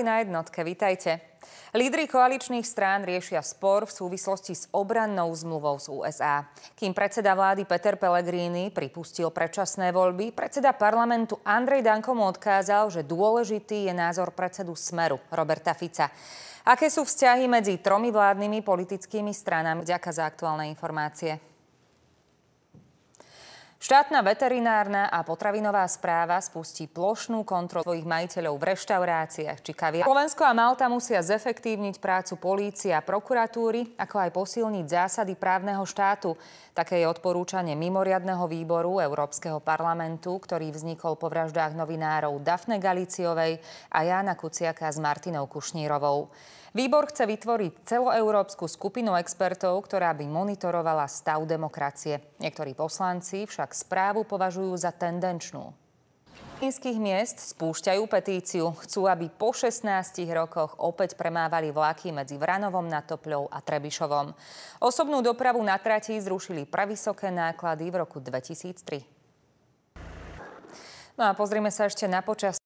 Akoby na jednotke, vitajte. Lídry koaličných strán riešia spor v súvislosti s obrannou zmluvou z USA. Kým predseda vlády Peter Pellegrini pripustil predčasné voľby, predseda parlamentu Andrej Danko mu odkázal, že dôležitý je názor predsedu Smeru Roberta Fica. Aké sú vzťahy medzi tromi vládnymi politickými stranami? Ďakujem za aktuálne informácie. Štátna veterinárna a potravinová správa spustí plošnú kontrolu svojich majiteľov v reštauráciách či kaviarniach. Slovensko a Malta musia zefektívniť prácu polície a prokuratúry, ako aj posilniť zásady právneho štátu. Také je odporúčanie mimoriadného výboru Európskeho parlamentu, ktorý vznikol po vraždách novinárov Dafne Galiciovej a Jána Kuciaka s Martinou Kušnírovou. Výbor chce vytvoriť celoeurópsku skupinu expertov, ktorá by monitorovala stav demokracie. Niektorí poslanci však však správu považujú za tendenčnú. Čínskych miest spúšťajú petíciu. Chcú, aby po 16 rokoch opäť premávali vlaky medzi Vranovom na Topľou a Trebišovom. Osobnú dopravu na trati zrušili pravysoké náklady v roku 2003. No a pozrieme sa ešte na počas